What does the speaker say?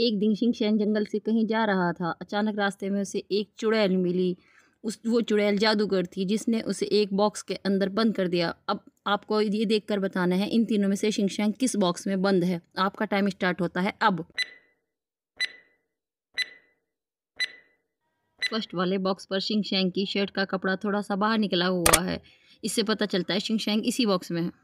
एक दिन शिंगशैन जंगल से कहीं जा रहा था अचानक रास्ते में उसे एक चुड़ैल मिली उस वो चुड़ैल जादूगर थी जिसने उसे एक बॉक्स के अंदर बंद कर दिया अब आपको ये देख कर बताना है इन तीनों में से शिंगशैन किस बॉक्स में बंद है आपका टाइम स्टार्ट होता है अब फर्स्ट वाले बॉक्स पर शिंगशैंग की शर्ट का कपड़ा थोड़ा सा बाहर निकला हुआ है इससे पता चलता है शिंगशैंग इसी बॉक्स में है